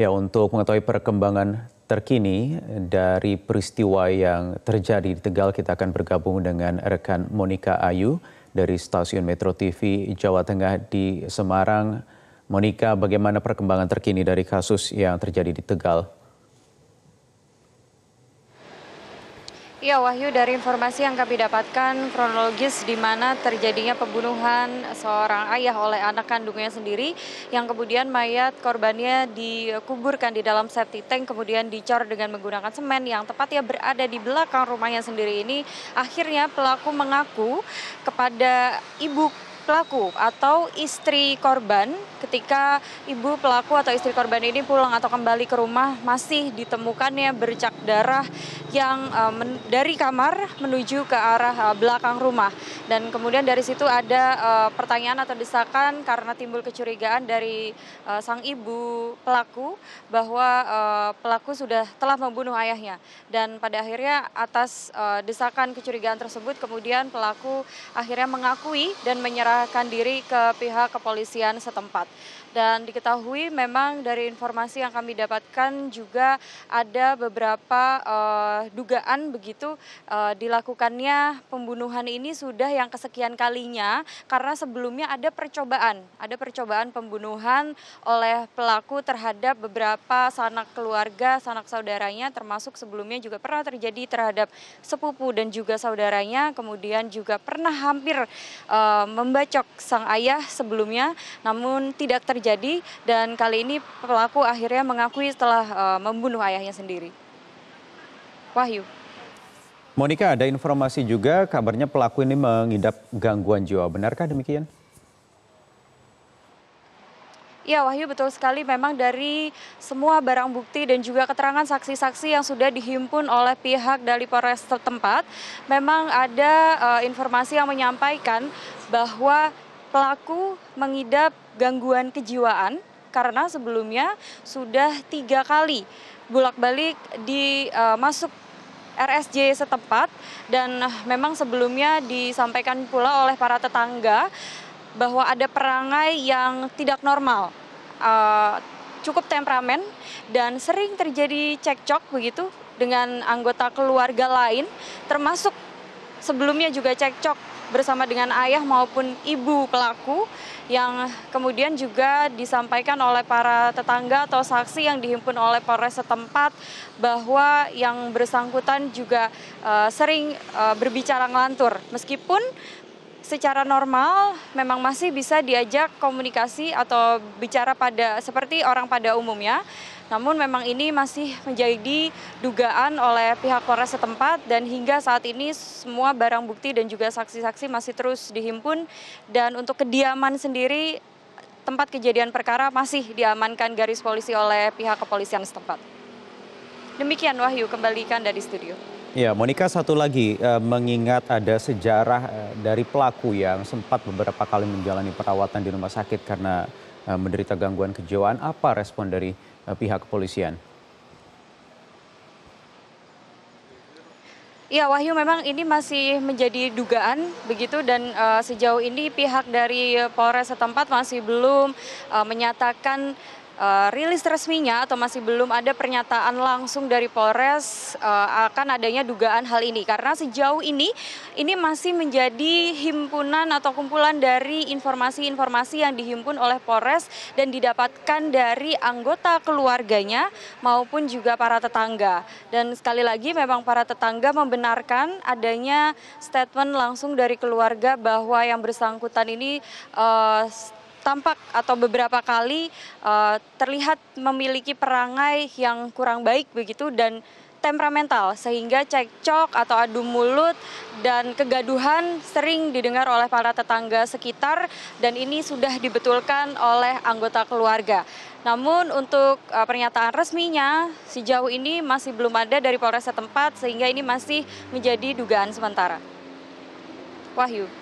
Ya, untuk mengetahui perkembangan terkini dari peristiwa yang terjadi di Tegal, kita akan bergabung dengan rekan Monika Ayu dari stasiun Metro TV Jawa Tengah di Semarang. Monika, bagaimana perkembangan terkini dari kasus yang terjadi di Tegal? Ya Wahyu, dari informasi yang kami dapatkan kronologis di mana terjadinya pembunuhan seorang ayah oleh anak kandungnya sendiri yang kemudian mayat korbannya dikuburkan di dalam septic tank kemudian dicor dengan menggunakan semen yang tepatnya berada di belakang rumahnya sendiri ini akhirnya pelaku mengaku kepada ibu pelaku atau istri korban ketika ibu pelaku atau istri korban ini pulang atau kembali ke rumah masih ditemukannya bercak darah yang eh, dari kamar menuju ke arah eh, belakang rumah. Dan kemudian dari situ ada uh, pertanyaan atau desakan karena timbul kecurigaan dari uh, sang ibu pelaku bahwa uh, pelaku sudah telah membunuh ayahnya. Dan pada akhirnya atas uh, desakan kecurigaan tersebut kemudian pelaku akhirnya mengakui dan menyerahkan diri ke pihak kepolisian setempat. Dan diketahui memang dari informasi yang kami dapatkan juga ada beberapa uh, dugaan begitu uh, dilakukannya pembunuhan ini sudah yang kesekian kalinya karena sebelumnya ada percobaan, ada percobaan pembunuhan oleh pelaku terhadap beberapa sanak keluarga, sanak saudaranya termasuk sebelumnya juga pernah terjadi terhadap sepupu dan juga saudaranya, kemudian juga pernah hampir uh, membacok sang ayah sebelumnya namun tidak terjadi dan kali ini pelaku akhirnya mengakui setelah uh, membunuh ayahnya sendiri. Wahyu. Monika, ada informasi juga kabarnya pelaku ini mengidap gangguan jiwa. Benarkah demikian? Ya Wahyu betul sekali memang dari semua barang bukti dan juga keterangan saksi-saksi yang sudah dihimpun oleh pihak dari Polres setempat memang ada uh, informasi yang menyampaikan bahwa pelaku mengidap gangguan kejiwaan karena sebelumnya sudah tiga kali bolak-balik di uh, masuk RSJ setempat dan eh, memang sebelumnya disampaikan pula oleh para tetangga bahwa ada perangai yang tidak normal. Uh, cukup temperamen dan sering terjadi cekcok begitu dengan anggota keluarga lain termasuk sebelumnya juga cekcok bersama dengan ayah maupun ibu pelaku yang kemudian juga disampaikan oleh para tetangga atau saksi yang dihimpun oleh Polres setempat bahwa yang bersangkutan juga uh, sering uh, berbicara ngelantur meskipun secara normal memang masih bisa diajak komunikasi atau bicara pada seperti orang pada umumnya namun memang ini masih menjadi dugaan oleh pihak Polres setempat dan hingga saat ini semua barang bukti dan juga saksi-saksi masih terus dihimpun dan untuk kediaman sendiri tempat kejadian perkara masih diamankan garis polisi oleh pihak kepolisian setempat. Demikian Wahyu, kembalikan dari studio. Ya, Monika satu lagi eh, mengingat ada sejarah eh, dari pelaku yang sempat beberapa kali menjalani perawatan di rumah sakit karena eh, menderita gangguan kejiwaan. Apa respon dari Eh, pihak kepolisian. Ya Wahyu memang ini masih menjadi dugaan begitu dan uh, sejauh ini pihak dari Polres setempat masih belum uh, menyatakan uh, rilis resminya atau masih belum ada pernyataan langsung dari Polres uh, akan adanya dugaan hal ini karena sejauh ini ini masih menjadi himpunan atau kumpulan dari informasi-informasi yang dihimpun oleh Polres dan didapatkan dari anggota keluarganya maupun juga para tetangga dan sekali lagi memang para tetangga membenarkan adanya statement langsung dari keluarga bahwa yang bersangkutan ini uh, tampak atau beberapa kali eh, terlihat memiliki perangai yang kurang baik begitu dan temperamental sehingga cekcok atau adu mulut dan kegaduhan sering didengar oleh para tetangga sekitar dan ini sudah dibetulkan oleh anggota keluarga. Namun untuk uh, pernyataan resminya sejauh ini masih belum ada dari Polres setempat sehingga ini masih menjadi dugaan sementara. Wahyu.